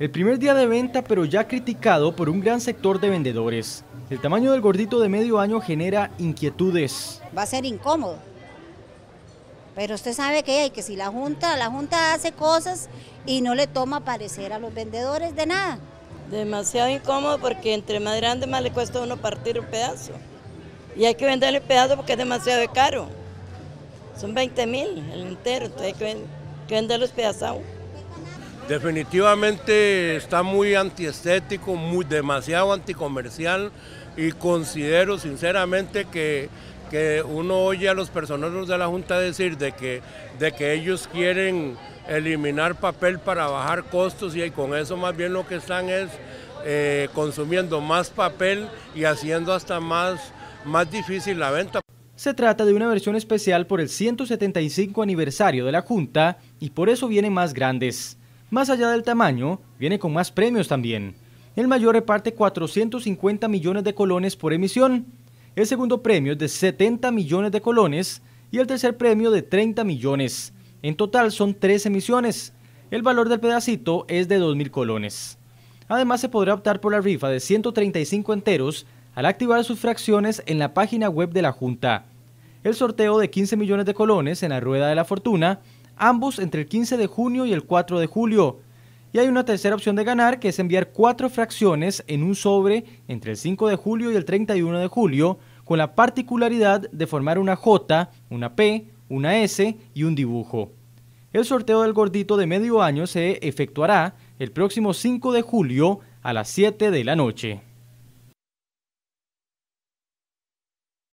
El primer día de venta pero ya criticado por un gran sector de vendedores. El tamaño del gordito de medio año genera inquietudes. Va a ser incómodo. Pero usted sabe que hay que si la Junta, la Junta hace cosas y no le toma parecer a los vendedores de nada. Demasiado incómodo porque entre más grande más le cuesta uno partir un pedazo. Y hay que venderle el pedazo porque es demasiado caro. Son 20 mil el entero, entonces hay que, vender los pedazos. Definitivamente está muy antiestético, muy, demasiado anticomercial y considero sinceramente que, que uno oye a los personeros de la Junta decir de que, de que ellos quieren eliminar papel para bajar costos y con eso más bien lo que están es eh, consumiendo más papel y haciendo hasta más, más difícil la venta. Se trata de una versión especial por el 175 aniversario de la Junta y por eso vienen más grandes. Más allá del tamaño, viene con más premios también. El mayor reparte 450 millones de colones por emisión, el segundo premio es de 70 millones de colones y el tercer premio de 30 millones. En total son tres emisiones. El valor del pedacito es de 2.000 colones. Además se podrá optar por la rifa de 135 enteros al activar sus fracciones en la página web de la Junta. El sorteo de 15 millones de colones en la Rueda de la Fortuna ambos entre el 15 de junio y el 4 de julio. Y hay una tercera opción de ganar, que es enviar cuatro fracciones en un sobre entre el 5 de julio y el 31 de julio, con la particularidad de formar una J, una P, una S y un dibujo. El sorteo del gordito de medio año se efectuará el próximo 5 de julio a las 7 de la noche.